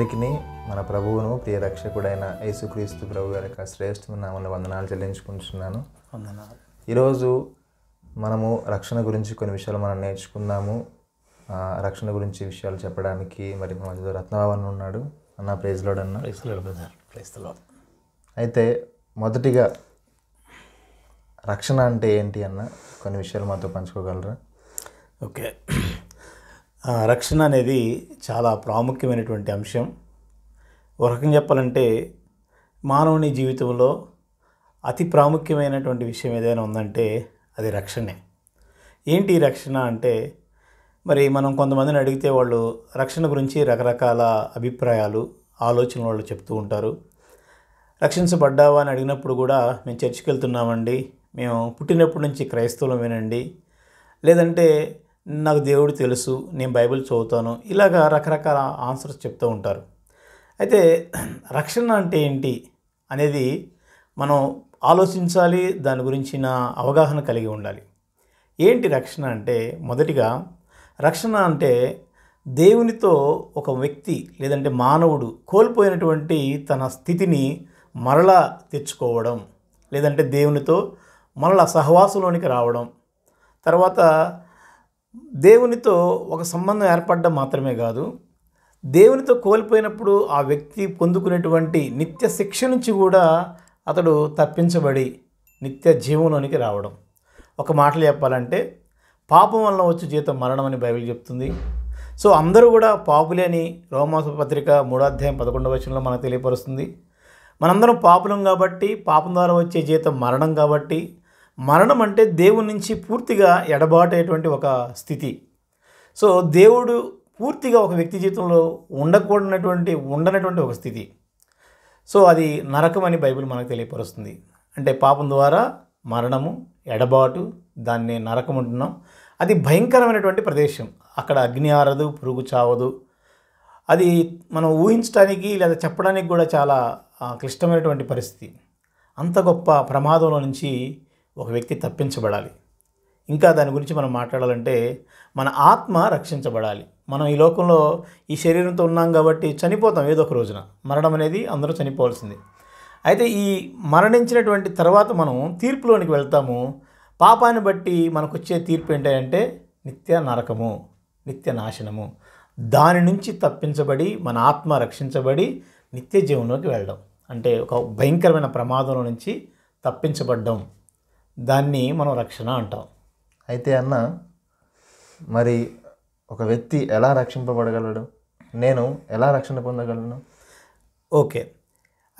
అందరికీ మన ప్రభువును ప్రియ రక్షకుడైన యేసుక్రీస్తు ప్రభు గారి యొక్క శ్రేష్టమైన వందనాలు చెల్లించుకుంటున్నాను ఈరోజు మనము రక్షణ గురించి కొన్ని విషయాలు మనం నేర్చుకున్నాము రక్షణ గురించి విషయాలు చెప్పడానికి మరి మన మధ్యలో రత్నభవన్ ఉన్నాడు అన్న ప్రైజ్లోడ్ అన్న ప్రైజ్లో అయితే మొదటిగా రక్షణ అంటే ఏంటి అన్న కొన్ని విషయాలు మాతో పంచుకోగలరా ఓకే రక్షణ అనేది చాలా ప్రాముఖ్యమైనటువంటి అంశం ఒక చెప్పాలంటే మానవుని జీవితంలో అతి ప్రాముఖ్యమైనటువంటి విషయం ఏదైనా ఉందంటే అది రక్షణే ఏంటి రక్షణ అంటే మరి మనం కొంతమందిని అడిగితే వాళ్ళు రక్షణ గురించి రకరకాల అభిప్రాయాలు ఆలోచనలు వాళ్ళు చెప్తూ ఉంటారు రక్షించబడ్డావా అని అడిగినప్పుడు కూడా మేము చర్చికి వెళ్తున్నామండి మేము పుట్టినప్పటి నుంచి క్రైస్తవులమేనండి లేదంటే నాకు దేవుడు తెలుసు నేను బైబిల్ చదువుతాను ఇలాగ రకరకాల ఆన్సర్స్ చెప్తూ ఉంటారు అయితే రక్షణ అంటే ఏంటి అనేది మనం ఆలోచించాలి దాని గురించిన అవగాహన కలిగి ఉండాలి ఏంటి రక్షణ అంటే మొదటిగా రక్షణ అంటే దేవునితో ఒక వ్యక్తి లేదంటే మానవుడు కోల్పోయినటువంటి తన స్థితిని మరలా తెచ్చుకోవడం లేదంటే దేవునితో మరలా సహవాసంలోనికి రావడం తర్వాత దేవునితో ఒక సంబంధం ఏర్పడడం మాత్రమే కాదు దేవునితో కోల్పోయినప్పుడు ఆ వ్యక్తి పొందుకునేటువంటి నిత్య శిక్ష నుంచి కూడా అతడు తప్పించబడి నిత్య జీవంలోనికి రావడం ఒక మాటలు చెప్పాలంటే పాపం వలన వచ్చే జీతం మరణం అని బైబిల్ చెప్తుంది సో అందరూ కూడా పాపులే అని రోమాస పత్రిక మూడాధ్యాయం పదకొండవ వచనంలో మనకు తెలియపరుస్తుంది మనందరం పాపులం కాబట్టి పాపం ద్వారా వచ్చే జీతం మరణం కాబట్టి మరణం అంటే దేవుడి నుంచి పూర్తిగా ఎడబాటేటువంటి ఒక స్థితి సో దేవుడు పూర్తిగా ఒక వ్యక్తి జీవితంలో ఉండకూడనటువంటి ఉండనటువంటి ఒక స్థితి సో అది నరకం అని బైబిల్ మనకు తెలియపరుస్తుంది అంటే పాపం ద్వారా మరణము ఎడబాటు దాన్ని నరకం అంటున్నాం అది భయంకరమైనటువంటి ప్రదేశం అక్కడ అగ్ని ఆరదు పురుగు చావదు అది మనం ఊహించడానికి లేదా చెప్పడానికి కూడా చాలా క్లిష్టమైనటువంటి పరిస్థితి అంత గొప్ప ప్రమాదంలో నుంచి ఒక వ్యక్తి తప్పించబడాలి ఇంకా దాని గురించి మనం మాట్లాడాలంటే మన ఆత్మ రక్షించబడాలి మనం ఈ లోకంలో ఈ శరీరంతో ఉన్నాం కాబట్టి చనిపోతాం ఏదో ఒక రోజున మరణం అనేది అందరూ చనిపోవాల్సింది అయితే ఈ మరణించినటువంటి తర్వాత మనం తీర్పులోనికి వెళ్తాము పాపాన్ని బట్టి మనకు వచ్చే తీర్పు ఏంటంటే నిత్య నరకము నిత్య నాశనము దాని నుంచి తప్పించబడి మన ఆత్మ రక్షించబడి నిత్య జీవనంలోకి వెళ్ళడం అంటే ఒక భయంకరమైన ప్రమాదంలో నుంచి తప్పించబడ్డం దాన్ని మనం రక్షణ అంటాం అయితే అన్న మరి ఒక వ్యక్తి ఎలా రక్షింపబడగలడు నేను ఎలా రక్షణ పొందగలను ఓకే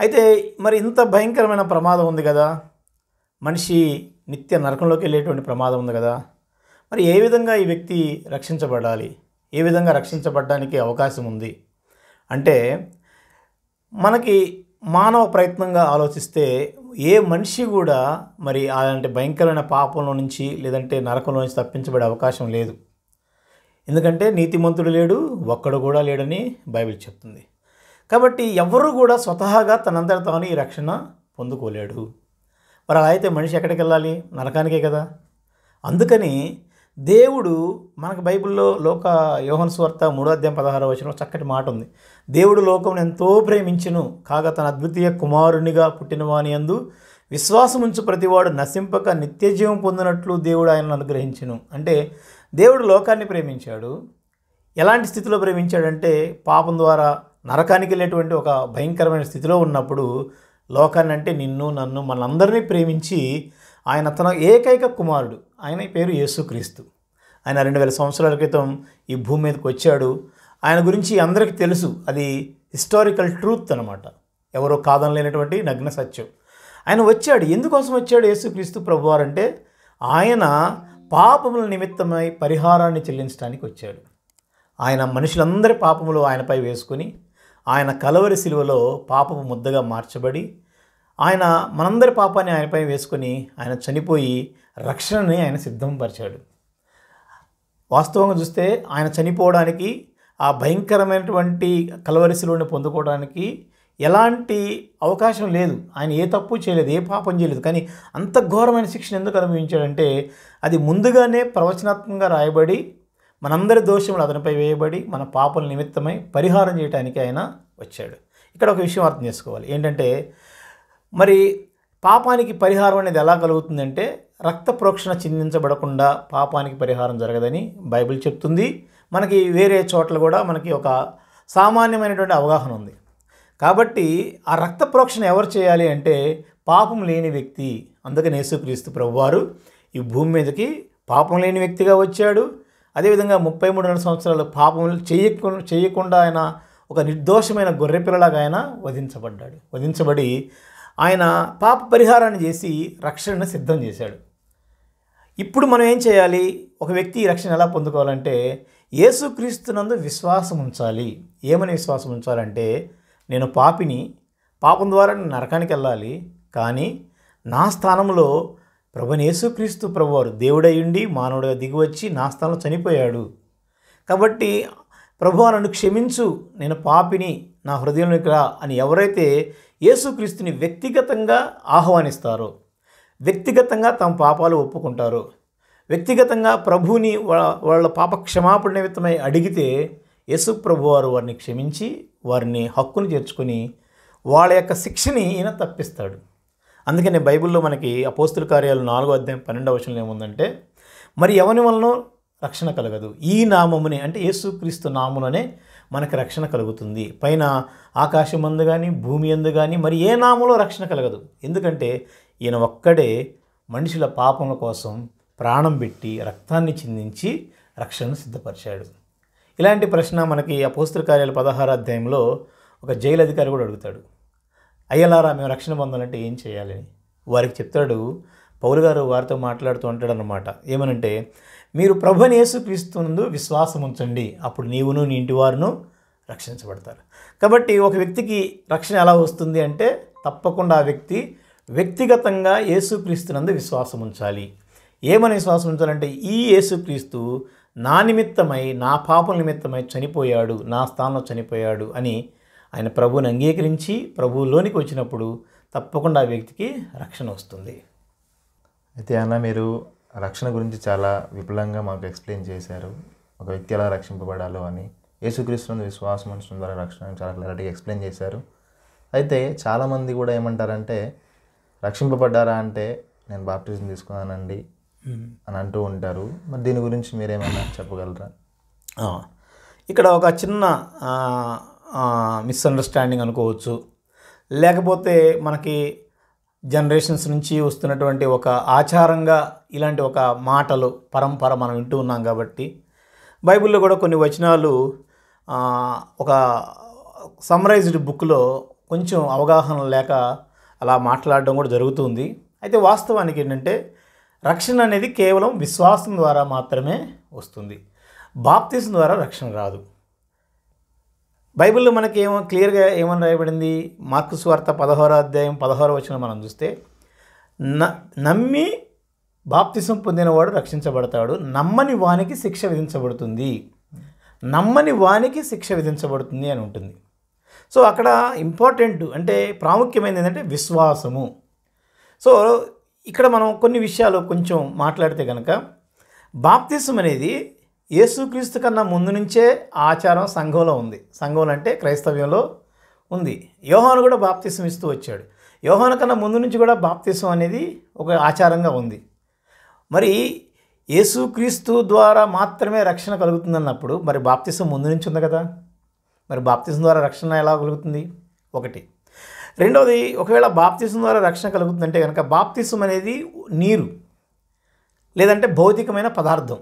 అయితే మరి ఇంత భయంకరమైన ప్రమాదం ఉంది కదా మనిషి నిత్య నరకంలోకి వెళ్ళేటువంటి ప్రమాదం ఉంది కదా మరి ఏ విధంగా ఈ వ్యక్తి రక్షించబడాలి ఏ విధంగా రక్షించబడడానికి అవకాశం ఉంది అంటే మనకి మానవ ప్రయత్నంగా ఆలోచిస్తే ఏ మనిషి కూడా మరి అలాంటి భయంకరమైన పాపంలో నుంచి లేదంటే నరకంలో నుంచి తప్పించబడే అవకాశం లేదు ఎందుకంటే నీతిమంతుడు లేడు ఒక్కడు కూడా లేడని బైబిల్ చెప్తుంది కాబట్టి ఎవరు కూడా స్వతహాగా తనంతట తాను ఈ రక్షణ పొందుకోలేడు మరి అలా అయితే మనిషి ఎక్కడికి వెళ్ళాలి నరకానికే కదా అందుకని దేవుడు మనకు బైబిల్లో లోక యోహన్ స్వార్త మూడో అధ్యాయం పదహారో వచ్చిన చక్కటి మాట ఉంది దేవుడు లోకం ఎంతో ప్రేమించును కాగా తన అద్వితీయ కుమారునిగా పుట్టినవాని అందు విశ్వాసముంచు ప్రతివాడు నశింపక నిత్యజీవం పొందినట్లు దేవుడు ఆయనను అనుగ్రహించును అంటే దేవుడు లోకాన్ని ప్రేమించాడు ఎలాంటి స్థితిలో ప్రేమించాడంటే పాపం ద్వారా నరకానికి వెళ్ళేటువంటి ఒక భయంకరమైన స్థితిలో ఉన్నప్పుడు లోకాన్ని అంటే నిన్ను నన్ను మనందరినీ ప్రేమించి ఆయన తన ఏకైక కుమారుడు ఆయన పేరు యేసుక్రీస్తు ఆయన రెండు వేల సంవత్సరాల క్రితం ఈ భూమి మీదకి వచ్చాడు ఆయన గురించి అందరికీ తెలుసు అది హిస్టారికల్ ట్రూత్ అనమాట ఎవరో కాదనలేనటువంటి నగ్న సత్యం ఆయన వచ్చాడు ఎందుకోసం వచ్చాడు యేసుక్రీస్తు ప్రభువారంటే ఆయన పాపముల నిమిత్తమై పరిహారాన్ని చెల్లించడానికి వచ్చాడు ఆయన మనుషులందరి పాపములు ఆయనపై వేసుకుని ఆయన కలవరి శిలువలో పాపపు ముద్దగా మార్చబడి ఆయన మనందరి పాపాన్ని ఆయనపై వేసుకొని ఆయన చనిపోయి రక్షణని ఆయన సిద్ధంపరిచాడు వాస్తవంగా చూస్తే ఆయన చనిపోవడానికి ఆ భయంకరమైనటువంటి కలవరిశిలోని పొందుకోవడానికి ఎలాంటి అవకాశం లేదు ఆయన ఏ తప్పు చేయలేదు ఏ పాపం చేయలేదు కానీ అంత ఘోరమైన శిక్షణ ఎందుకు అనుభవించాడంటే అది ముందుగానే ప్రవచనాత్మకంగా రాయబడి మనందరి దోషములు అతనిపై వేయబడి మన పాపల నిమిత్తమై పరిహారం చేయడానికి ఆయన వచ్చాడు ఇక్కడ ఒక విషయం అర్థం చేసుకోవాలి ఏంటంటే మరి పాపానికి పరిహారం అనేది ఎలా కలుగుతుందంటే రక్త ప్రోక్షణ చిందించబడకుండా పాపానికి పరిహారం జరగదని బైబిల్ చెప్తుంది మనకి వేరే చోట్ల కూడా మనకి ఒక సామాన్యమైనటువంటి అవగాహన ఉంది కాబట్టి ఆ రక్త ప్రోక్షణ ఎవరు చేయాలి అంటే పాపం లేని వ్యక్తి అందుకని యేసుక్రీస్తు ప్రభువారు ఈ భూమి మీదకి పాపం లేని వ్యక్తిగా వచ్చాడు అదేవిధంగా ముప్పై మూడున్నర సంవత్సరాలు పాపం చేయకు చేయకుండా ఆయన ఒక నిర్దోషమైన గొర్రెపిల్లలాగా ఆయన వధించబడ్డాడు వధించబడి ఆయన పాప పరిహారాన్ని చేసి రక్షణను సిద్ధం చేశాడు ఇప్పుడు మనం ఏం చేయాలి ఒక వ్యక్తి రక్షణ ఎలా పొందుకోవాలంటే యేసుక్రీస్తునందు విశ్వాసం ఉంచాలి ఏమని విశ్వాసం ఉంచాలంటే నేను పాపిని పాపం ద్వారా నేను నరకానికి వెళ్ళాలి కానీ నా స్థానంలో ప్రభుని యేసుక్రీస్తు ప్రభువారు దేవుడయ్యుండి మానవుడిగా దిగివచ్చి నా స్థానంలో చనిపోయాడు కాబట్టి ప్రభు నన్ను క్షమించు నేను పాపిని నా హృదయంలోకి రా అని ఎవరైతే యేసుక్రీస్తుని వ్యక్తిగతంగా ఆహ్వానిస్తారు వ్యక్తిగతంగా తమ పాపాలు ఒప్పుకుంటారు వ్యక్తిగతంగా ప్రభుని వాళ్ళ పాప క్షమాపణ నిమిత్తమై అడిగితే యేసు ప్రభు వారు వారిని క్షమించి వారిని హక్కును చేర్చుకొని వాళ్ళ యొక్క శిక్షని ఈయన తప్పిస్తాడు అందుకనే బైబిల్లో మనకి అపోస్తుల కార్యాలు నాలుగో అధ్యాయం పన్నెండవ వచనంలో ఏముందంటే మరి ఎవరి వలన రక్షణ కలగదు ఈ నామమునే అంటే యేసుక్రీస్తు నామునే మనకు రక్షణ కలుగుతుంది పైన ఆకాశం అందు కానీ భూమి అందు కానీ మరి ఏ నామలో రక్షణ కలగదు ఎందుకంటే ఈయన ఒక్కడే మనుషుల పాపముల కోసం ప్రాణం పెట్టి రక్తాన్ని చిందించి రక్షణను సిద్ధపరిచాడు ఇలాంటి ప్రశ్న మనకి అపోస్తుల కార్యాల పదహార అధ్యాయంలో ఒక జైలు అధికారి కూడా అడుగుతాడు అయ్యలారా మేము రక్షణ పొందాలంటే ఏం చేయాలి వారికి చెప్తాడు పౌరు గారు వారితో మాట్లాడుతూ అంటాడనమాట ఏమనంటే మీరు ప్రభుని యేసుక్రీస్తునందు విశ్వాసం ఉంచండి అప్పుడు నీవును నీ వారును రక్షించబడతారు కాబట్టి ఒక వ్యక్తికి రక్షణ ఎలా వస్తుంది అంటే తప్పకుండా ఆ వ్యక్తి వ్యక్తిగతంగా యేసుక్రీస్తునందు విశ్వాసం ఉంచాలి ఏమని విశ్వాసం ఉంచాలంటే ఈ యేసుక్రీస్తు నా నిమిత్తమై నా పాపం నిమిత్తమై చనిపోయాడు నా స్థానంలో చనిపోయాడు అని ఆయన ప్రభువుని అంగీకరించి ప్రభువులోనికి వచ్చినప్పుడు తప్పకుండా ఆ వ్యక్తికి రక్షణ వస్తుంది అయితే అన్న మీరు రక్షణ గురించి చాలా విపులంగా మాకు ఎక్స్ప్లెయిన్ చేశారు ఒక వ్యక్తి ఎలా రక్షింపబడాలో అని యేసుక్రీస్తునందు విశ్వాసం ఉంచడం ద్వారా రక్షణ చాలా క్లారిటీగా ఎక్స్ప్లెయిన్ చేశారు అయితే చాలామంది కూడా ఏమంటారంటే రక్షింపబడ్డారా అంటే నేను బాప్టిజం తీసుకున్నానండి అని అంటూ ఉంటారు మరి దీని గురించి మీరేమైనా చెప్పగలరా ఇక్కడ ఒక చిన్న మిస్అండర్స్టాండింగ్ అనుకోవచ్చు లేకపోతే మనకి జనరేషన్స్ నుంచి వస్తున్నటువంటి ఒక ఆచారంగా ఇలాంటి ఒక మాటలు పరంపర మనం వింటూ ఉన్నాం కాబట్టి బైబిల్లో కూడా కొన్ని వచనాలు ఒక సమ్రైజ్డ్ బుక్లో కొంచెం అవగాహన లేక అలా మాట్లాడడం కూడా జరుగుతుంది అయితే వాస్తవానికి ఏంటంటే రక్షణ అనేది కేవలం విశ్వాసం ద్వారా మాత్రమే వస్తుంది బాప్తిజం ద్వారా రక్షణ రాదు బైబిల్లో మనకి ఏమో క్లియర్గా ఏమని రాయబడింది మార్కు స్వార్త పదహారో అధ్యాయం పదహారో వచ్చిన మనం చూస్తే న నమ్మి బాప్తిసం పొందినవాడు రక్షించబడతాడు నమ్మని వానికి శిక్ష విధించబడుతుంది నమ్మని వానికి శిక్ష విధించబడుతుంది అని ఉంటుంది సో అక్కడ ఇంపార్టెంట్ అంటే ప్రాముఖ్యమైనది ఏంటంటే విశ్వాసము సో ఇక్కడ మనం కొన్ని విషయాలు కొంచెం మాట్లాడితే కనుక బాప్తిసం అనేది యేసుక్రీస్తు కన్నా ముందు నుంచే ఆచారం సంఘంలో ఉంది సంఘంలో అంటే క్రైస్తవ్యంలో ఉంది యోహాను కూడా బాప్తిసం ఇస్తూ వచ్చాడు యోహాను కన్నా ముందు నుంచి కూడా బాప్తిసం అనేది ఒక ఆచారంగా ఉంది మరి యేసుక్రీస్తు ద్వారా మాత్రమే రక్షణ కలుగుతుందన్నప్పుడు మరి బాప్తిసం ముందు నుంచి ఉంది కదా మరి బాప్తిసం ద్వారా రక్షణ ఎలా కలుగుతుంది ఒకటి రెండవది ఒకవేళ బాప్తిసం ద్వారా రక్షణ కలుగుతుందంటే కనుక బాప్తిసం అనేది నీరు లేదంటే భౌతికమైన పదార్థం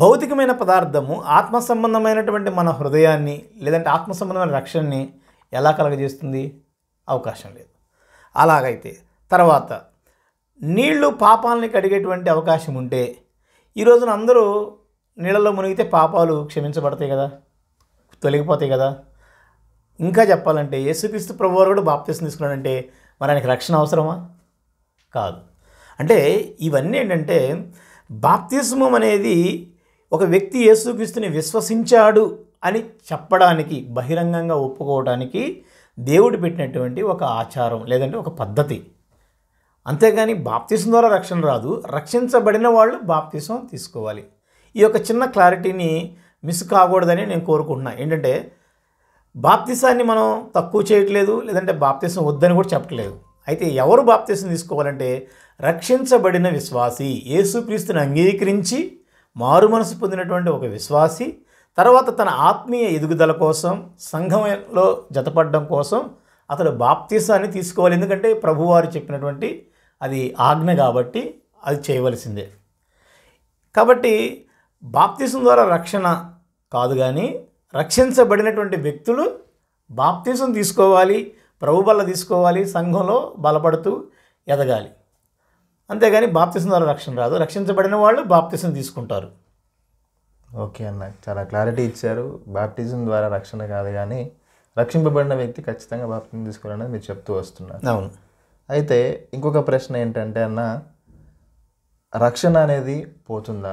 భౌతికమైన పదార్థము ఆత్మ సంబంధమైనటువంటి మన హృదయాన్ని లేదంటే ఆత్మ సంబంధమైన రక్షణని ఎలా కలగజేస్తుంది అవకాశం లేదు అలాగైతే తర్వాత నీళ్లు పాపాలని కడిగేటువంటి అవకాశం ఉంటే ఈ రోజున అందరూ నీళ్ళలో మునిగితే పాపాలు క్షమించబడతాయి కదా తొలగిపోతాయి కదా ఇంకా చెప్పాలంటే యేసుక్రీస్తు ప్రభువారు కూడా బాప్తీసం తీసుకున్నాడంటే మరి ఆయనకి రక్షణ అవసరమా కాదు అంటే ఇవన్నీ ఏంటంటే బాప్తిజం అనేది ఒక వ్యక్తి యేసుక్రీస్తుని విశ్వసించాడు అని చెప్పడానికి బహిరంగంగా ఒప్పుకోవడానికి దేవుడు పెట్టినటువంటి ఒక ఆచారం లేదంటే ఒక పద్ధతి అంతేగాని బాప్తీసం ద్వారా రక్షణ రాదు రక్షించబడిన వాళ్ళు బాప్తీసం తీసుకోవాలి ఈ యొక్క చిన్న క్లారిటీని మిస్ కాకూడదని నేను కోరుకుంటున్నా ఏంటంటే బాప్తిసాన్ని మనం తక్కువ చేయట్లేదు లేదంటే బాప్తీసం వద్దని కూడా చెప్పట్లేదు అయితే ఎవరు బాప్తీసం తీసుకోవాలంటే రక్షించబడిన విశ్వాసి యేసుక్రీస్తుని అంగీకరించి మారు మనసు పొందినటువంటి ఒక విశ్వాసి తర్వాత తన ఆత్మీయ ఎదుగుదల కోసం సంఘంలో జతపడడం కోసం అతడు బాప్తీసాన్ని తీసుకోవాలి ఎందుకంటే ప్రభువారు చెప్పినటువంటి అది ఆజ్ఞ కాబట్టి అది చేయవలసిందే కాబట్టి బాప్తీసం ద్వారా రక్షణ కాదు కానీ రక్షించబడినటువంటి వ్యక్తులు బాప్తీసం తీసుకోవాలి ప్రభు బల తీసుకోవాలి సంఘంలో బలపడుతూ ఎదగాలి అంతేగాని బాప్తిసం ద్వారా రక్షణ రాదు రక్షించబడిన వాళ్ళు బాప్తిసం తీసుకుంటారు ఓకే అన్న చాలా క్లారిటీ ఇచ్చారు బాప్టిజం ద్వారా రక్షణ కాదు కానీ రక్షింపబడిన వ్యక్తి ఖచ్చితంగా బాప్తిజం తీసుకోవాలనేది మీరు చెప్తూ వస్తున్నారు అవును అయితే ఇంకొక ప్రశ్న ఏంటంటే అన్న రక్షణ అనేది పోతుందా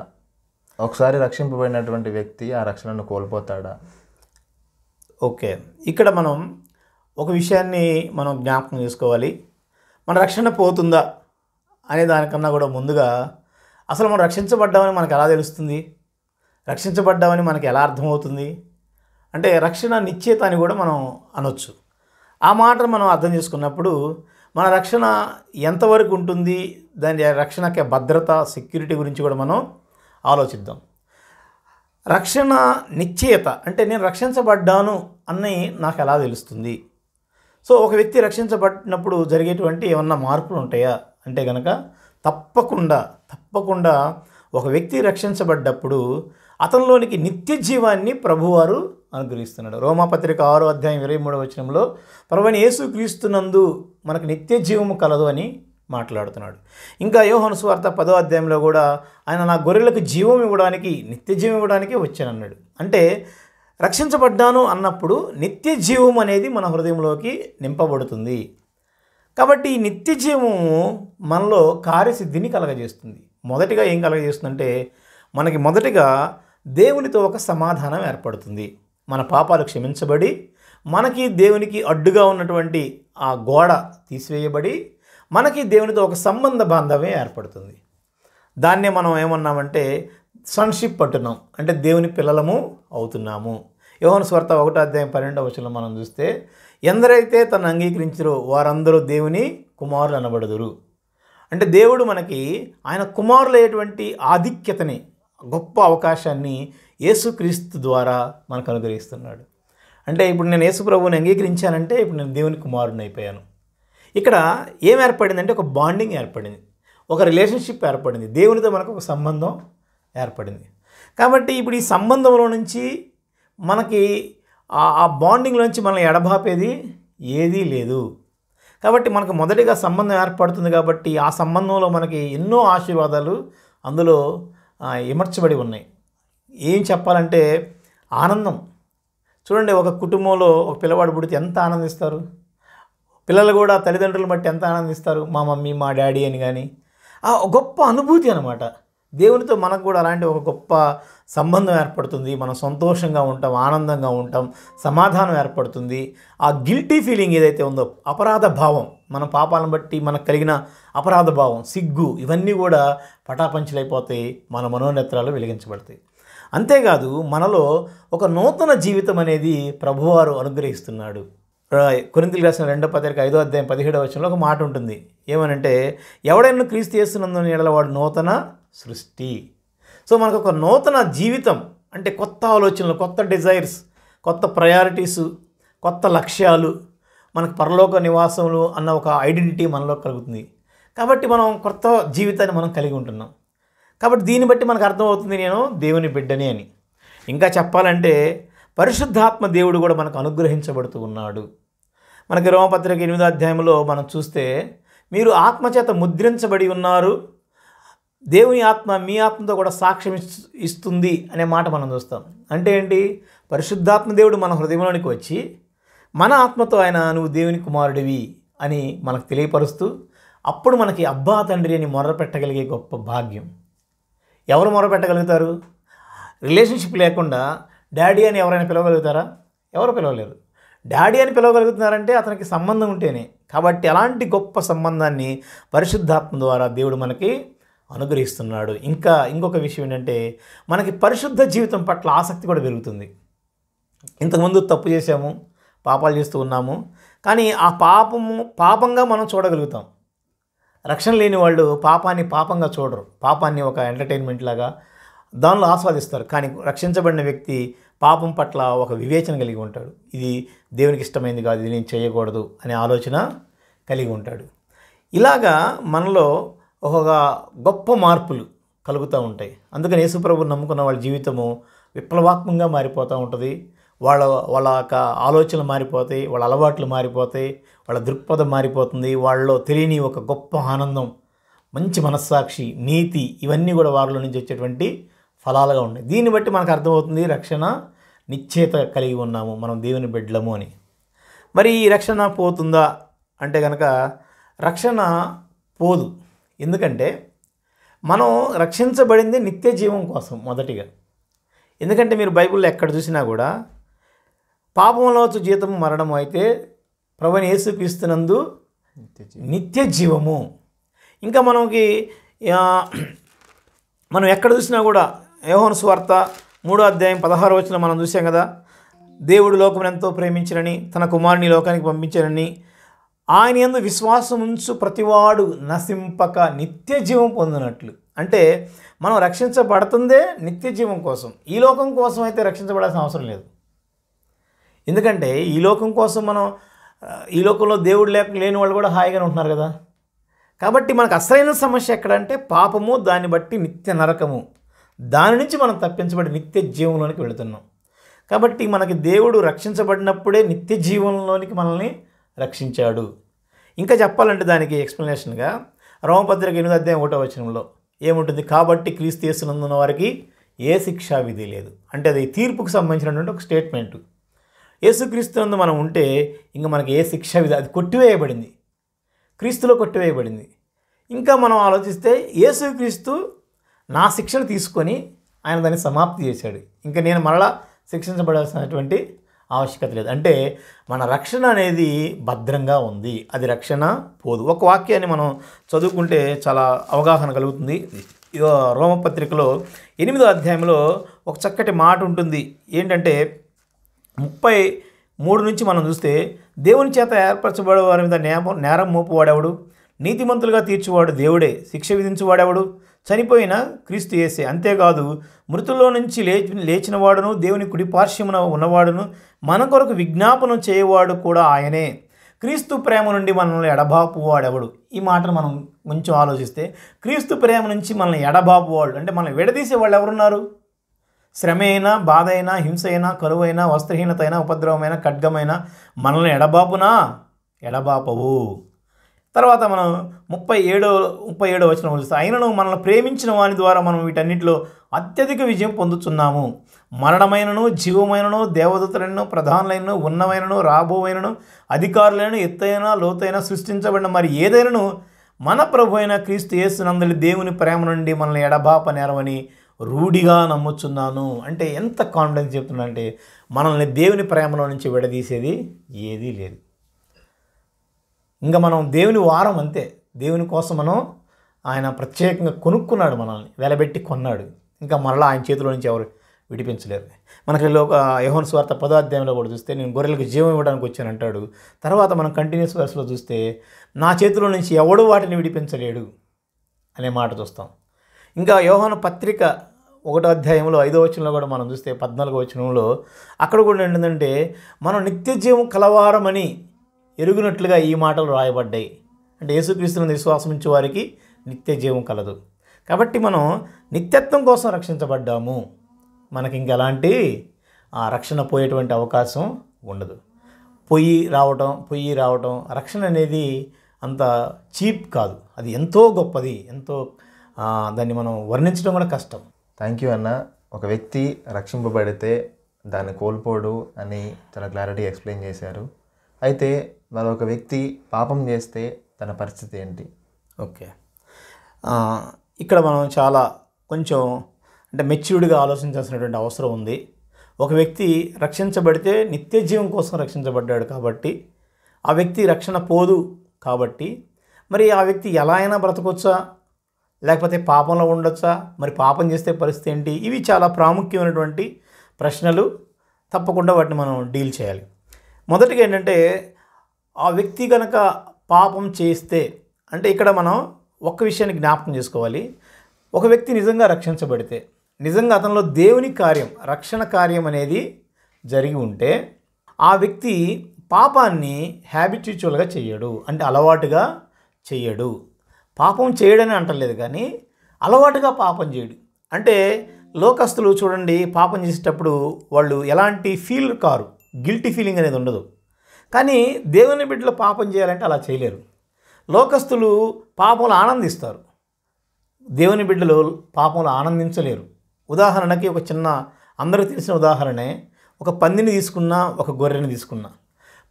ఒకసారి రక్షింపబడినటువంటి వ్యక్తి ఆ రక్షణను కోల్పోతాడా ఓకే ఇక్కడ మనం ఒక విషయాన్ని మనం జ్ఞాపకం చేసుకోవాలి మన రక్షణ పోతుందా అనే దానికన్నా కూడా ముందుగా అసలు మనం రక్షించబడ్డామని మనకు ఎలా తెలుస్తుంది రక్షించబడ్డామని మనకు ఎలా అర్థమవుతుంది అంటే రక్షణ నిశ్చేత అని కూడా మనం అనొచ్చు ఆ మాటను మనం అర్థం చేసుకున్నప్పుడు మన రక్షణ ఎంతవరకు ఉంటుంది దాని రక్షణకి భద్రత సెక్యూరిటీ గురించి కూడా మనం ఆలోచిద్దాం రక్షణ నిశ్చయత అంటే నేను రక్షించబడ్డాను అని నాకు ఎలా తెలుస్తుంది సో ఒక వ్యక్తి రక్షించబడినప్పుడు జరిగేటువంటి ఏమన్నా మార్పులు ఉంటాయా అంటే కనుక తప్పకుండా తప్పకుండా ఒక వ్యక్తి రక్షించబడ్డప్పుడు అతనిలోనికి నిత్య జీవాన్ని ప్రభువారు అనుగ్రహిస్తున్నాడు రోమాపత్రిక ఆరో అధ్యాయం ఇరవై మూడవ వచనంలో ప్రభుని యేసు క్రీస్తునందు మనకు నిత్య జీవము కలదు అని మాట్లాడుతున్నాడు ఇంకా యోహను స్వార్థ పదో అధ్యాయంలో కూడా ఆయన నా గొర్రెలకు జీవం ఇవ్వడానికి నిత్య జీవం ఇవ్వడానికి వచ్చానన్నాడు అంటే రక్షించబడ్డాను అన్నప్పుడు నిత్య జీవం అనేది మన హృదయంలోకి నింపబడుతుంది కాబట్టి ఈ నిత్య జీవము మనలో కార్యసిద్ధిని కలగజేస్తుంది మొదటిగా ఏం కలగజేస్తుందంటే మనకి మొదటిగా దేవునితో ఒక సమాధానం ఏర్పడుతుంది మన పాపాలు క్షమించబడి మనకి దేవునికి అడ్డుగా ఉన్నటువంటి ఆ గోడ తీసివేయబడి మనకి దేవునితో ఒక సంబంధ బాంధవ్యం ఏర్పడుతుంది దాన్నే మనం ఏమన్నామంటే సన్షిప్ పట్టున్నాం అంటే దేవుని పిల్లలము అవుతున్నాము యోహన్ స్వార్థ ఒకటో అధ్యాయం పన్నెండవ వచనంలో మనం చూస్తే ఎందరైతే తను అంగీకరించరో వారందరూ దేవుని కుమారులు అనబడదురు అంటే దేవుడు మనకి ఆయన అయ్యేటువంటి ఆధిక్యతని గొప్ప అవకాశాన్ని యేసుక్రీస్తు ద్వారా మనకు అనుగ్రహిస్తున్నాడు అంటే ఇప్పుడు నేను యేసు ప్రభువుని అంగీకరించానంటే ఇప్పుడు నేను దేవుని కుమారుని అయిపోయాను ఇక్కడ ఏం ఏర్పడిందంటే ఒక బాండింగ్ ఏర్పడింది ఒక రిలేషన్షిప్ ఏర్పడింది దేవునితో మనకు ఒక సంబంధం ఏర్పడింది కాబట్టి ఇప్పుడు ఈ సంబంధంలో నుంచి మనకి ఆ బాండింగ్లోంచి మనల్ని ఎడబాపేది ఏదీ లేదు కాబట్టి మనకు మొదటిగా సంబంధం ఏర్పడుతుంది కాబట్టి ఆ సంబంధంలో మనకి ఎన్నో ఆశీర్వాదాలు అందులో ఇమర్చబడి ఉన్నాయి ఏం చెప్పాలంటే ఆనందం చూడండి ఒక కుటుంబంలో ఒక పిల్లవాడు పుడితే ఎంత ఆనందిస్తారు పిల్లలు కూడా తల్లిదండ్రులు బట్టి ఎంత ఆనందిస్తారు మా మమ్మీ మా డాడీ అని కానీ ఆ గొప్ప అనుభూతి అనమాట దేవునితో మనకు కూడా అలాంటి ఒక గొప్ప సంబంధం ఏర్పడుతుంది మనం సంతోషంగా ఉంటాం ఆనందంగా ఉంటాం సమాధానం ఏర్పడుతుంది ఆ గిల్టీ ఫీలింగ్ ఏదైతే ఉందో అపరాధ భావం మన పాపాలను బట్టి మనకు కలిగిన అపరాధ భావం సిగ్గు ఇవన్నీ కూడా పటాపంచలైపోతాయి మన మనోనేత్రాలు వెలిగించబడతాయి అంతేకాదు మనలో ఒక నూతన జీవితం అనేది ప్రభువారు అనుగ్రహిస్తున్నాడు కొరింతలు రాసిన రెండో పత్రిక ఐదో అధ్యాయం పదిహేడో వచ్చంలో ఒక మాట ఉంటుంది ఏమనంటే ఎవడైనా క్రీస్తు చేస్తున్నందున వాడు నూతన సృష్టి సో మనకు ఒక నూతన జీవితం అంటే కొత్త ఆలోచనలు కొత్త డిజైర్స్ కొత్త ప్రయారిటీసు కొత్త లక్ష్యాలు మనకు పరలోక నివాసములు అన్న ఒక ఐడెంటిటీ మనలో కలుగుతుంది కాబట్టి మనం కొత్త జీవితాన్ని మనం కలిగి ఉంటున్నాం కాబట్టి దీన్ని బట్టి మనకు అర్థమవుతుంది నేను దేవుని బిడ్డని అని ఇంకా చెప్పాలంటే పరిశుద్ధాత్మ దేవుడు కూడా మనకు అనుగ్రహించబడుతూ ఉన్నాడు మనకి రోమపత్రిక ఎనిమిదో అధ్యాయంలో మనం చూస్తే మీరు ఆత్మచేత ముద్రించబడి ఉన్నారు దేవుని ఆత్మ మీ ఆత్మతో కూడా సాక్ష్యం ఇస్తుంది అనే మాట మనం చూస్తాం అంటే ఏంటి పరిశుద్ధాత్మ దేవుడు మన హృదయంలోనికి వచ్చి మన ఆత్మతో ఆయన నువ్వు దేవుని కుమారుడివి అని మనకు తెలియపరుస్తూ అప్పుడు మనకి అబ్బా తండ్రి అని మొరపెట్టగలిగే గొప్ప భాగ్యం ఎవరు మొరపెట్టగలుగుతారు రిలేషన్షిప్ లేకుండా డాడీ అని ఎవరైనా పిలవగలుగుతారా ఎవరు పిలవలేరు డాడీ అని పిలవగలుగుతున్నారంటే అతనికి సంబంధం ఉంటేనే కాబట్టి అలాంటి గొప్ప సంబంధాన్ని పరిశుద్ధాత్మ ద్వారా దేవుడు మనకి అనుగ్రహిస్తున్నాడు ఇంకా ఇంకొక విషయం ఏంటంటే మనకి పరిశుద్ధ జీవితం పట్ల ఆసక్తి కూడా పెరుగుతుంది ఇంతకుముందు తప్పు చేసాము పాపాలు చేస్తూ ఉన్నాము కానీ ఆ పాపము పాపంగా మనం చూడగలుగుతాం రక్షణ లేని వాళ్ళు పాపాన్ని పాపంగా చూడరు పాపాన్ని ఒక ఎంటర్టైన్మెంట్ లాగా దానిలో ఆస్వాదిస్తారు కానీ రక్షించబడిన వ్యక్తి పాపం పట్ల ఒక వివేచన కలిగి ఉంటాడు ఇది దేవునికి ఇష్టమైంది కాదు ఇది నేను చేయకూడదు అనే ఆలోచన కలిగి ఉంటాడు ఇలాగా మనలో ఒక గొప్ప మార్పులు కలుగుతూ ఉంటాయి అందుకని యేసుప్రభు నమ్ముకున్న వాళ్ళ జీవితము విప్లవాత్మకంగా మారిపోతూ ఉంటుంది వాళ్ళ వాళ్ళ యొక్క ఆలోచనలు మారిపోతాయి వాళ్ళ అలవాట్లు మారిపోతాయి వాళ్ళ దృక్పథం మారిపోతుంది వాళ్ళలో తెలియని ఒక గొప్ప ఆనందం మంచి మనస్సాక్షి నీతి ఇవన్నీ కూడా వారిలో నుంచి వచ్చేటువంటి ఫలాలుగా ఉన్నాయి దీన్ని బట్టి మనకు అర్థమవుతుంది రక్షణ నిశ్చేత కలిగి ఉన్నాము మనం దేవుని బిడ్డలము అని మరి ఈ రక్షణ పోతుందా అంటే కనుక రక్షణ పోదు ఎందుకంటే మనం రక్షించబడింది నిత్య జీవం కోసం మొదటిగా ఎందుకంటే మీరు బైబిల్లో ఎక్కడ చూసినా కూడా పాపంలో జీతం మరణం అయితే ప్రభుని ఏసుక్రీస్తునందు నిత్య జీవము ఇంకా మనకి మనం ఎక్కడ చూసినా కూడా యోహోను స్వార్త మూడో అధ్యాయం పదహారు వచ్చిన మనం చూసాం కదా దేవుడు లోకం ఎంతో ప్రేమించనని తన కుమారుని లోకానికి పంపించారని ఆయన ఎందు విశ్వాసం ఉంచు ప్రతివాడు నశింపక నిత్య జీవం పొందినట్లు అంటే మనం రక్షించబడుతుందే నిత్య జీవం కోసం ఈ లోకం కోసం అయితే రక్షించబడాల్సిన అవసరం లేదు ఎందుకంటే ఈ లోకం కోసం మనం ఈ లోకంలో దేవుడు లేక లేని వాళ్ళు కూడా హాయిగానే ఉంటున్నారు కదా కాబట్టి మనకు అసలైన సమస్య ఎక్కడంటే పాపము దాన్ని బట్టి నిత్య నరకము దాని నుంచి మనం తప్పించబడి నిత్య జీవంలోనికి వెళుతున్నాం కాబట్టి మనకి దేవుడు రక్షించబడినప్పుడే నిత్య జీవంలోనికి మనల్ని రక్షించాడు ఇంకా చెప్పాలంటే దానికి ఎక్స్ప్లెనేషన్గా రోమపత్రిక ఎనిమిది అధ్యాయం ఒకటో వచనంలో ఏముంటుంది కాబట్టి క్రీస్తు చేస్తున్నందున్న వారికి ఏ శిక్షా విధి లేదు అంటే అది తీర్పుకు సంబంధించినటువంటి ఒక స్టేట్మెంటు నందు మనం ఉంటే ఇంకా మనకి ఏ శిక్ష విధి అది కొట్టివేయబడింది క్రీస్తులో కొట్టివేయబడింది ఇంకా మనం ఆలోచిస్తే యేసుక్రీస్తు నా శిక్షను తీసుకొని ఆయన దాన్ని సమాప్తి చేశాడు ఇంకా నేను మరలా శిక్షించబడాల్సినటువంటి ఆవశ్యకత లేదు అంటే మన రక్షణ అనేది భద్రంగా ఉంది అది రక్షణ పోదు ఒక వాక్యాన్ని మనం చదువుకుంటే చాలా అవగాహన కలుగుతుంది రోమపత్రికలో ఎనిమిదో అధ్యాయంలో ఒక చక్కటి మాట ఉంటుంది ఏంటంటే ముప్పై మూడు నుంచి మనం చూస్తే దేవుని చేత ఏర్పరచబడే వారి మీద నేరం మోపు మోపువాడేవాడు నీతిమంతులుగా తీర్చువాడు దేవుడే శిక్ష విధించువాడేవాడు చనిపోయిన క్రీస్తు యేసే అంతేకాదు మృతుల్లో నుంచి లేచి లేచినవాడును దేవుని కుడి పార్శ్వమున ఉన్నవాడును మన కొరకు విజ్ఞాపనం చేయవాడు కూడా ఆయనే క్రీస్తు ప్రేమ నుండి మనల్ని ఎడబాపువాడెవడు ఈ మాటను మనం కొంచెం ఆలోచిస్తే క్రీస్తు ప్రేమ నుంచి మనల్ని ఎడబాపువాడు అంటే మనల్ని విడదీసే వాళ్ళు ఎవరున్నారు శ్రమ అయినా బాధ అయినా హింస అయినా కరువైనా వస్త్రహీనత అయినా ఉపద్రవమైనా ఖడ్గమైనా మనల్ని ఎడబాపునా ఎడబాపవు తర్వాత మనం ముప్పై ఏడో ముప్పై ఏడో వచ్చిన చూస్తే ఆయనను మనల్ని ప్రేమించిన వాని ద్వారా మనం వీటన్నిటిలో అత్యధిక విజయం పొందుతున్నాము మరణమైనను జీవమైనను దేవదూతలను ప్రధానులైనను ఉన్నవైనను రాబోవైనను అధికారులైన ఎత్తైన లోతైన సృష్టించబడిన మరి ఏదైనాను మన ప్రభు అయిన క్రీస్తు యేసునందలి దేవుని ప్రేమ నుండి మనల్ని ఎడబాప నేరమని రూఢిగా నమ్ముచున్నాను అంటే ఎంత కాన్ఫిడెన్స్ చెప్తున్నా అంటే మనల్ని దేవుని ప్రేమలో నుంచి విడదీసేది ఏదీ లేదు ఇంకా మనం దేవుని వారం అంతే దేవుని కోసం మనం ఆయన ప్రత్యేకంగా కొనుక్కున్నాడు మనల్ని వెలబెట్టి కొన్నాడు ఇంకా మరలా ఆయన చేతిలో నుంచి ఎవరు విడిపించలేరు మనకి లోక యహోన్ స్వార్థ పదాధ్యాయంలో కూడా చూస్తే నేను గొర్రెలకు జీవం ఇవ్వడానికి వచ్చాను అంటాడు తర్వాత మనం కంటిన్యూస్ వర్స్లో చూస్తే నా చేతిలో నుంచి ఎవడు వాటిని విడిపించలేడు అనే మాట చూస్తాం ఇంకా యోహన పత్రిక ఒకటో అధ్యాయంలో ఐదో వచనంలో కూడా మనం చూస్తే పద్నాలుగో వచనంలో అక్కడ కూడా ఏంటంటే మనం నిత్య జీవం కలవారమని ఎరుగునట్లుగా ఈ మాటలు రాయబడ్డాయి అంటే యేసుక్రీస్తుని విశ్వాసమించే వారికి నిత్య జీవం కలదు కాబట్టి మనం నిత్యత్వం కోసం రక్షించబడ్డాము మనకి ఇంకెలాంటి రక్షణ పోయేటువంటి అవకాశం ఉండదు పొయ్యి రావటం పొయ్యి రావటం రక్షణ అనేది అంత చీప్ కాదు అది ఎంతో గొప్పది ఎంతో దాన్ని మనం వర్ణించడం కూడా కష్టం థ్యాంక్ యూ అన్న ఒక వ్యక్తి రక్షింపబడితే దాన్ని కోల్పోడు అని చాలా క్లారిటీ ఎక్స్ప్లెయిన్ చేశారు అయితే ఒక వ్యక్తి పాపం చేస్తే తన పరిస్థితి ఏంటి ఓకే ఇక్కడ మనం చాలా కొంచెం అంటే మెచ్యూర్డ్గా ఆలోచించాల్సినటువంటి అవసరం ఉంది ఒక వ్యక్తి రక్షించబడితే నిత్య జీవం కోసం రక్షించబడ్డాడు కాబట్టి ఆ వ్యక్తి రక్షణ పోదు కాబట్టి మరి ఆ వ్యక్తి ఎలా అయినా బ్రతకొచ్చా లేకపోతే పాపంలో ఉండొచ్చా మరి పాపం చేస్తే పరిస్థితి ఏంటి ఇవి చాలా ప్రాముఖ్యమైనటువంటి ప్రశ్నలు తప్పకుండా వాటిని మనం డీల్ చేయాలి మొదటిగా ఏంటంటే ఆ వ్యక్తి కనుక పాపం చేస్తే అంటే ఇక్కడ మనం ఒక్క విషయాన్ని జ్ఞాపకం చేసుకోవాలి ఒక వ్యక్తి నిజంగా రక్షించబడితే నిజంగా అతనిలో దేవుని కార్యం రక్షణ కార్యం అనేది జరిగి ఉంటే ఆ వ్యక్తి పాపాన్ని హ్యాబిట్యూచువల్గా చేయడు అంటే అలవాటుగా చేయడు పాపం చేయడని అంటలేదు కానీ అలవాటుగా పాపం చేయడు అంటే లోకస్తులు చూడండి పాపం చేసేటప్పుడు వాళ్ళు ఎలాంటి ఫీల్ కారు గిల్టీ ఫీలింగ్ అనేది ఉండదు కానీ దేవుని బిడ్డలు పాపం చేయాలంటే అలా చేయలేరు లోకస్తులు పాపంలో ఆనందిస్తారు దేవుని బిడ్డలు పాపంలో ఆనందించలేరు ఉదాహరణకి ఒక చిన్న అందరూ తెలిసిన ఉదాహరణే ఒక పందిని తీసుకున్నా ఒక గొర్రెని తీసుకున్నా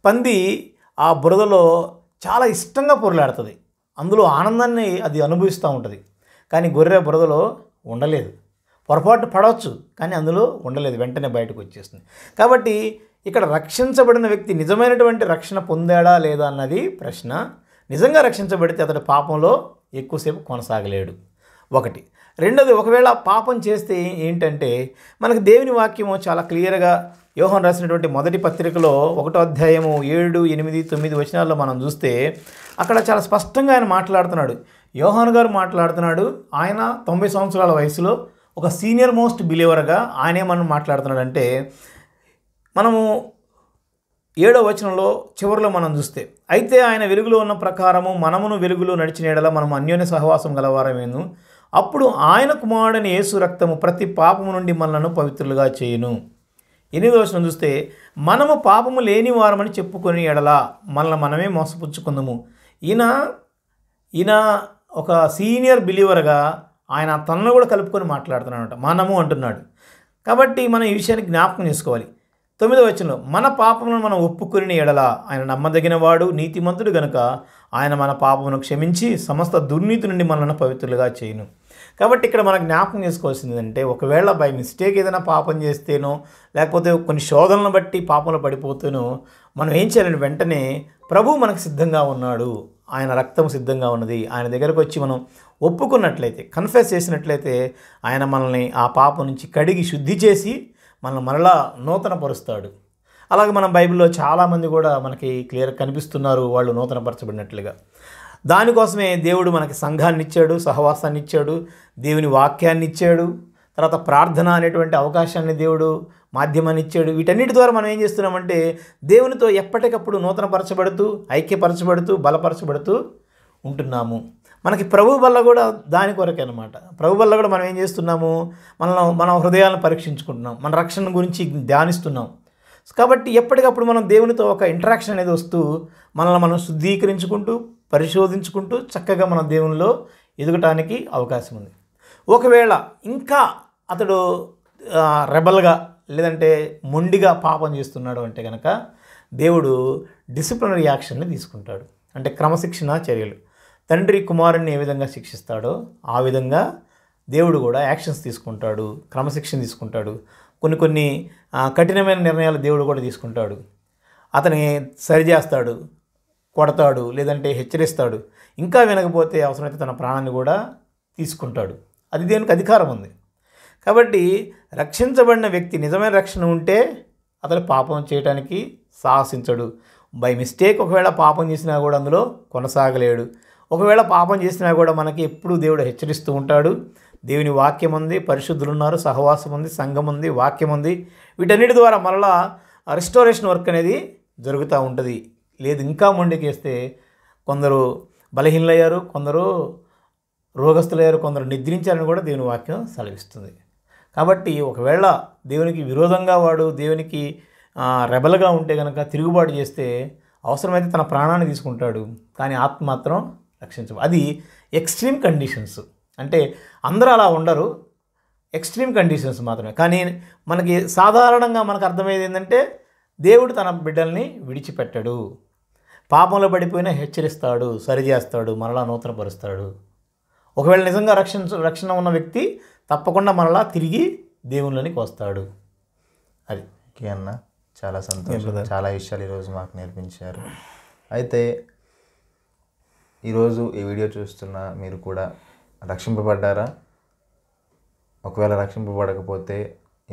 పంది ఆ బురదలో చాలా ఇష్టంగా పొరలాడుతుంది అందులో ఆనందాన్ని అది అనుభవిస్తూ ఉంటుంది కానీ గొర్రె బురదలో ఉండలేదు పొరపాటు పడవచ్చు కానీ అందులో ఉండలేదు వెంటనే బయటకు వచ్చేస్తుంది కాబట్టి ఇక్కడ రక్షించబడిన వ్యక్తి నిజమైనటువంటి రక్షణ పొందాడా లేదా అన్నది ప్రశ్న నిజంగా రక్షించబడితే అతడు పాపంలో ఎక్కువసేపు కొనసాగలేడు ఒకటి రెండోది ఒకవేళ పాపం చేస్తే ఏంటంటే మనకు దేవుని వాక్యము చాలా క్లియర్గా యోహన్ రాసినటువంటి మొదటి పత్రికలో ఒకటో అధ్యాయము ఏడు ఎనిమిది తొమ్మిది వచనాల్లో మనం చూస్తే అక్కడ చాలా స్పష్టంగా ఆయన మాట్లాడుతున్నాడు యోహన్ గారు మాట్లాడుతున్నాడు ఆయన తొంభై సంవత్సరాల వయసులో ఒక సీనియర్ మోస్ట్ బిలీవర్గా ఆయనే మనం మాట్లాడుతున్నాడు అంటే మనము ఏడో వచనంలో చివరిలో మనం చూస్తే అయితే ఆయన వెలుగులో ఉన్న ప్రకారము మనమును వెలుగులో నడిచిన ఎడల మనం అన్యోన్య సహవాసం గలవారమేను అప్పుడు ఆయన కుమారుడని యేసు రక్తము ప్రతి పాపము నుండి మనలను పవిత్రులుగా చేయను ఎనిమిదో వచనం చూస్తే మనము పాపము లేని వారమని చెప్పుకొని ఎడల మనల్ని మనమే మోసపుచ్చుకుందాము ఈయన ఈయన ఒక సీనియర్ బిలీవర్గా ఆయన తనను కూడా కలుపుకొని మాట్లాడుతున్నాడు మనము అంటున్నాడు కాబట్టి మనం ఈ విషయాన్ని జ్ఞాపకం చేసుకోవాలి తొమ్మిదో వచ్చిన మన పాపమును మనం ఒప్పుకొని ఎడల ఆయన నమ్మదగిన వాడు నీతిమంతుడు గనుక ఆయన మన పాపమును క్షమించి సమస్త దుర్నీతి నుండి మనల్ని పవిత్రులుగా చేయను కాబట్టి ఇక్కడ మనకు జ్ఞాపకం చేసుకోవాల్సింది ఏంటంటే ఒకవేళ బై మిస్టేక్ ఏదైనా పాపం చేస్తేనో లేకపోతే కొన్ని శోధనలను బట్టి పాపంలో పడిపోతేనో మనం ఏం చేయాలని వెంటనే ప్రభు మనకు సిద్ధంగా ఉన్నాడు ఆయన రక్తం సిద్ధంగా ఉన్నది ఆయన దగ్గరకు వచ్చి మనం ఒప్పుకున్నట్లయితే కన్ఫెస్ చేసినట్లయితే ఆయన మనల్ని ఆ పాపం నుంచి కడిగి శుద్ధి చేసి మనల్ని మరలా నూతనపరుస్తాడు అలాగే మనం బైబిల్లో చాలామంది కూడా మనకి క్లియర్ కనిపిస్తున్నారు వాళ్ళు నూతనపరచబడినట్లుగా దానికోసమే దేవుడు మనకి సంఘాన్ని ఇచ్చాడు సహవాసాన్ని ఇచ్చాడు దేవుని వాక్యాన్ని ఇచ్చాడు తర్వాత ప్రార్థన అనేటువంటి అవకాశాన్ని దేవుడు మాధ్యమాన్ని ఇచ్చాడు వీటన్నిటి ద్వారా మనం ఏం చేస్తున్నామంటే దేవునితో ఎప్పటికప్పుడు నూతనపరచబడుతూ ఐక్యపరచబడుతూ బలపరచబడుతూ ఉంటున్నాము మనకి ప్రభు వల్ల కూడా దాని కొరకే అనమాట ప్రభు వల్ల కూడా మనం ఏం చేస్తున్నాము మనం మన హృదయాలను పరీక్షించుకుంటున్నాం మన రక్షణ గురించి ధ్యానిస్తున్నాం కాబట్టి ఎప్పటికప్పుడు మనం దేవునితో ఒక ఇంటరాక్షన్ అనేది వస్తూ మనల్ని మనం శుద్ధీకరించుకుంటూ పరిశోధించుకుంటూ చక్కగా మన దేవునిలో ఎదగటానికి అవకాశం ఉంది ఒకవేళ ఇంకా అతడు రెబల్గా లేదంటే మొండిగా పాపం చేస్తున్నాడు అంటే కనుక దేవుడు డిసిప్లినరీ యాక్షన్ని తీసుకుంటాడు అంటే క్రమశిక్షణ చర్యలు తండ్రి కుమారుణ్ణి ఏ విధంగా శిక్షిస్తాడో ఆ విధంగా దేవుడు కూడా యాక్షన్స్ తీసుకుంటాడు క్రమశిక్షణ తీసుకుంటాడు కొన్ని కొన్ని కఠినమైన నిర్ణయాలు దేవుడు కూడా తీసుకుంటాడు అతని సరిచేస్తాడు కొడతాడు లేదంటే హెచ్చరిస్తాడు ఇంకా వినకపోతే అవసరమైతే తన ప్రాణాన్ని కూడా తీసుకుంటాడు అది దేనికి అధికారం ఉంది కాబట్టి రక్షించబడిన వ్యక్తి నిజమైన రక్షణ ఉంటే అతను పాపం చేయడానికి సాహసించడు బై మిస్టేక్ ఒకవేళ పాపం చేసినా కూడా అందులో కొనసాగలేడు ఒకవేళ పాపం చేసినా కూడా మనకి ఎప్పుడూ దేవుడు హెచ్చరిస్తూ ఉంటాడు దేవుని వాక్యం ఉంది పరిశుద్ధులు ఉన్నారు సహవాసం ఉంది సంఘం ఉంది వాక్యం ఉంది వీటన్నిటి ద్వారా మరలా రిస్టోరేషన్ వర్క్ అనేది జరుగుతూ ఉంటుంది లేదు ఇంకా మొండికేస్తే కొందరు బలహీనలయ్యారు కొందరు రోగస్తులయ్యారు కొందరు నిద్రించారని కూడా దేవుని వాక్యం సెలవిస్తుంది కాబట్టి ఒకవేళ దేవునికి విరోధంగా వాడు దేవునికి రెబల్గా ఉంటే కనుక తిరుగుబాటు చేస్తే అవసరమైతే తన ప్రాణాన్ని తీసుకుంటాడు కానీ ఆత్మ మాత్రం రక్షించ అది ఎక్స్ట్రీమ్ కండిషన్స్ అంటే అందరూ అలా ఉండరు ఎక్స్ట్రీమ్ కండిషన్స్ మాత్రమే కానీ మనకి సాధారణంగా మనకు అర్థమయ్యేది ఏంటంటే దేవుడు తన బిడ్డల్ని విడిచిపెట్టడు పాపంలో పడిపోయినా హెచ్చరిస్తాడు సరిచేస్తాడు మరలా నూతనపరుస్తాడు ఒకవేళ నిజంగా రక్షణ రక్షణ ఉన్న వ్యక్తి తప్పకుండా మరలా తిరిగి దేవుళ్ళనికి వస్తాడు అది ఓకే అన్న చాలా సంతోషం చాలా విషయాలు ఈరోజు మాకు నేర్పించారు అయితే ఈరోజు ఈ వీడియో చూస్తున్న మీరు కూడా రక్షింపబడ్డారా ఒకవేళ రక్షింపబడకపోతే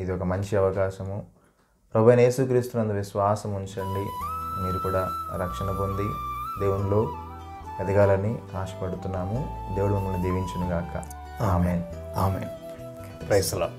ఇది ఒక మంచి అవకాశము ప్రభు యేసుక్రీస్తునందు విశ్వాసం ఉంచండి మీరు కూడా రక్షణ పొంది దేవునిలో ఎదగాలని ఆశపడుతున్నాము దేవుడు మమ్మల్ని దీవించునుగాక ఆమెన్ ఆమె ప్రైస్ లాట్